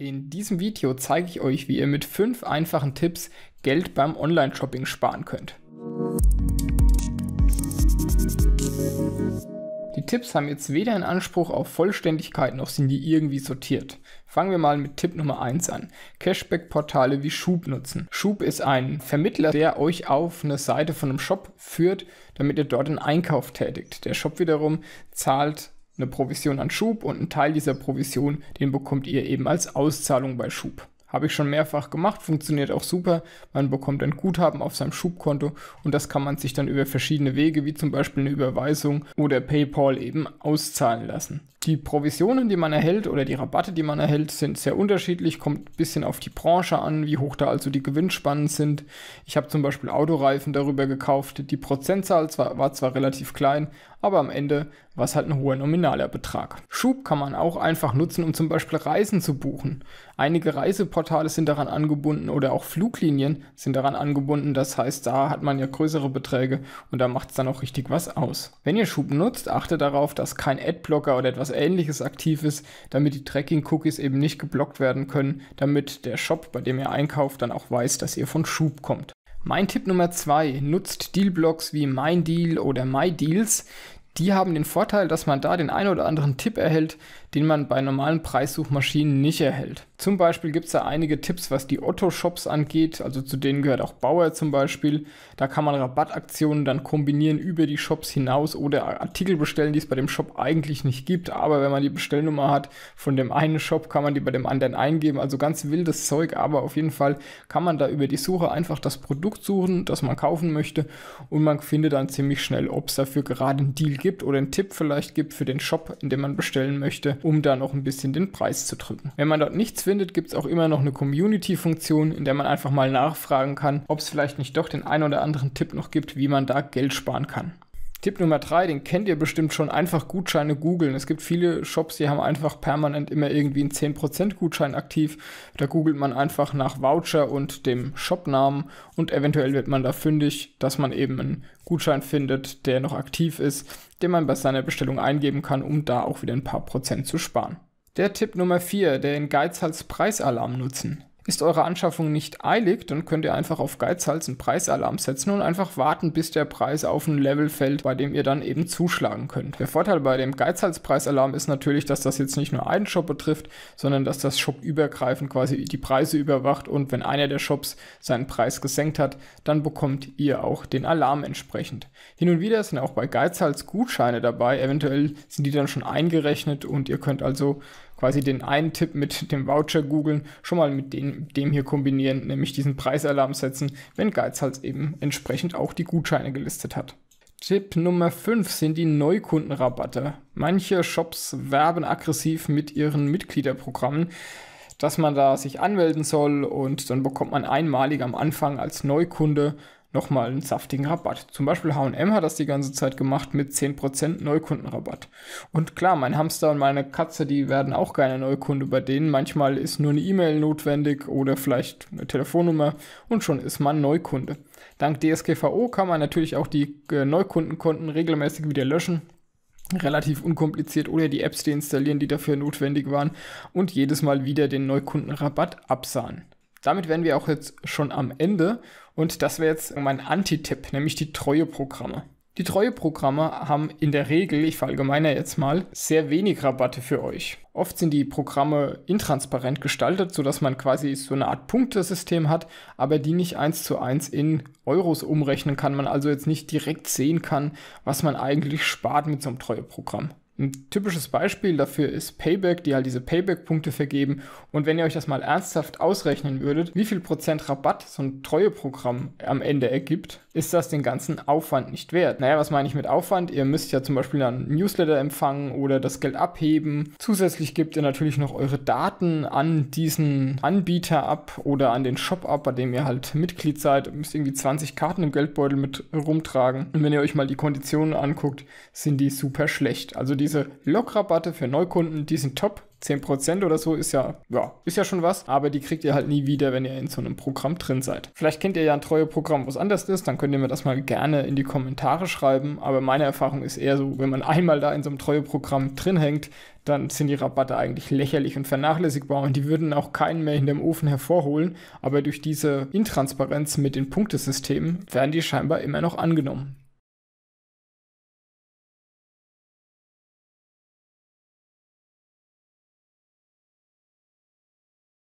In diesem Video zeige ich euch, wie ihr mit fünf einfachen Tipps Geld beim Online-Shopping sparen könnt. Die Tipps haben jetzt weder einen Anspruch auf Vollständigkeit noch sind die irgendwie sortiert. Fangen wir mal mit Tipp Nummer 1 an. Cashback-Portale wie Schub nutzen. Schub ist ein Vermittler, der euch auf eine Seite von einem Shop führt, damit ihr dort einen Einkauf tätigt. Der Shop wiederum zahlt eine Provision an Schub und einen Teil dieser Provision, den bekommt ihr eben als Auszahlung bei Schub. Habe ich schon mehrfach gemacht, funktioniert auch super. Man bekommt ein Guthaben auf seinem Schubkonto und das kann man sich dann über verschiedene Wege, wie zum Beispiel eine Überweisung oder PayPal eben auszahlen lassen. Die Provisionen, die man erhält oder die Rabatte, die man erhält, sind sehr unterschiedlich, kommt ein bisschen auf die Branche an, wie hoch da also die Gewinnspannen sind. Ich habe zum Beispiel Autoreifen darüber gekauft, die Prozentzahl war zwar relativ klein, aber am Ende was halt ein hoher nominaler Betrag. Schub kann man auch einfach nutzen, um zum Beispiel Reisen zu buchen. Einige Reiseportale sind daran angebunden oder auch Fluglinien sind daran angebunden. Das heißt, da hat man ja größere Beträge und da macht es dann auch richtig was aus. Wenn ihr Schub nutzt, achtet darauf, dass kein Adblocker oder etwas ähnliches aktiv ist, damit die Tracking-Cookies eben nicht geblockt werden können, damit der Shop, bei dem ihr einkauft, dann auch weiß, dass ihr von Schub kommt. Mein Tipp Nummer zwei: nutzt Dealblocks wie MeinDeal oder MyDeals. Die haben den Vorteil, dass man da den einen oder anderen Tipp erhält, den man bei normalen Preissuchmaschinen nicht erhält. Zum Beispiel gibt es da einige Tipps, was die Otto-Shops angeht, also zu denen gehört auch Bauer zum Beispiel. Da kann man Rabattaktionen dann kombinieren über die Shops hinaus oder Artikel bestellen, die es bei dem Shop eigentlich nicht gibt, aber wenn man die Bestellnummer hat von dem einen Shop, kann man die bei dem anderen eingeben. Also ganz wildes Zeug, aber auf jeden Fall kann man da über die Suche einfach das Produkt suchen, das man kaufen möchte und man findet dann ziemlich schnell, ob es dafür gerade einen Deal gibt oder einen Tipp vielleicht gibt für den Shop, in dem man bestellen möchte um da noch ein bisschen den Preis zu drücken. Wenn man dort nichts findet, gibt es auch immer noch eine Community-Funktion, in der man einfach mal nachfragen kann, ob es vielleicht nicht doch den ein oder anderen Tipp noch gibt, wie man da Geld sparen kann. Tipp Nummer drei, den kennt ihr bestimmt schon, einfach Gutscheine googeln. Es gibt viele Shops, die haben einfach permanent immer irgendwie einen 10% Gutschein aktiv. Da googelt man einfach nach Voucher und dem Shopnamen und eventuell wird man da fündig, dass man eben einen Gutschein findet, der noch aktiv ist, den man bei seiner Bestellung eingeben kann, um da auch wieder ein paar Prozent zu sparen. Der Tipp Nummer vier, den Geiz als Preisalarm nutzen. Ist eure Anschaffung nicht eilig, dann könnt ihr einfach auf Geizhals einen Preisalarm setzen und einfach warten, bis der Preis auf ein Level fällt, bei dem ihr dann eben zuschlagen könnt. Der Vorteil bei dem Geizhals-Preisalarm ist natürlich, dass das jetzt nicht nur einen Shop betrifft, sondern dass das Shop übergreifend quasi die Preise überwacht und wenn einer der Shops seinen Preis gesenkt hat, dann bekommt ihr auch den Alarm entsprechend. Hin und wieder sind auch bei Geizhals Gutscheine dabei, eventuell sind die dann schon eingerechnet und ihr könnt also quasi den einen Tipp mit dem Voucher googeln schon mal mit dem, dem hier kombinieren, nämlich diesen Preisalarm setzen, wenn Guides halt eben entsprechend auch die Gutscheine gelistet hat. Tipp Nummer 5 sind die Neukundenrabatte. Manche Shops werben aggressiv mit ihren Mitgliederprogrammen, dass man da sich anmelden soll und dann bekommt man einmalig am Anfang als Neukunde nochmal einen saftigen Rabatt. Zum Beispiel HM hat das die ganze Zeit gemacht mit 10% Neukundenrabatt. Und klar, mein Hamster und meine Katze, die werden auch keine Neukunde bei denen. Manchmal ist nur eine E-Mail notwendig oder vielleicht eine Telefonnummer und schon ist man Neukunde. Dank DSGVO kann man natürlich auch die äh, Neukundenkonten regelmäßig wieder löschen relativ unkompliziert oder die Apps deinstallieren, die dafür notwendig waren und jedes Mal wieder den Neukundenrabatt absahen. Damit wären wir auch jetzt schon am Ende und das wäre jetzt mein Anti-Tipp, nämlich die Treueprogramme. Die Treueprogramme haben in der Regel, ich verallgemeine jetzt mal, sehr wenig Rabatte für euch. Oft sind die Programme intransparent gestaltet, sodass man quasi so eine Art Punktesystem hat, aber die nicht eins zu eins in Euros umrechnen kann. Man also jetzt nicht direkt sehen kann, was man eigentlich spart mit so einem Treueprogramm. Ein typisches Beispiel dafür ist Payback, die halt diese Payback-Punkte vergeben. Und wenn ihr euch das mal ernsthaft ausrechnen würdet, wie viel Prozent Rabatt so ein Treueprogramm am Ende ergibt, ist das den ganzen Aufwand nicht wert. Naja, was meine ich mit Aufwand? Ihr müsst ja zum Beispiel einen Newsletter empfangen oder das Geld abheben. Zusätzlich gebt ihr natürlich noch eure Daten an diesen Anbieter ab oder an den Shop ab, bei dem ihr halt Mitglied seid. Ihr müsst irgendwie 20 Karten im Geldbeutel mit rumtragen. Und wenn ihr euch mal die Konditionen anguckt, sind die super schlecht. Also die diese Lokrabatte für Neukunden, die sind top. 10% oder so ist ja, ja, ist ja schon was, aber die kriegt ihr halt nie wieder, wenn ihr in so einem Programm drin seid. Vielleicht kennt ihr ja ein Programm, was anders ist, dann könnt ihr mir das mal gerne in die Kommentare schreiben, aber meine Erfahrung ist eher so, wenn man einmal da in so einem treue Programm drin hängt, dann sind die Rabatte eigentlich lächerlich und vernachlässigbar und die würden auch keinen mehr hinterm Ofen hervorholen, aber durch diese Intransparenz mit den Punktesystemen werden die scheinbar immer noch angenommen.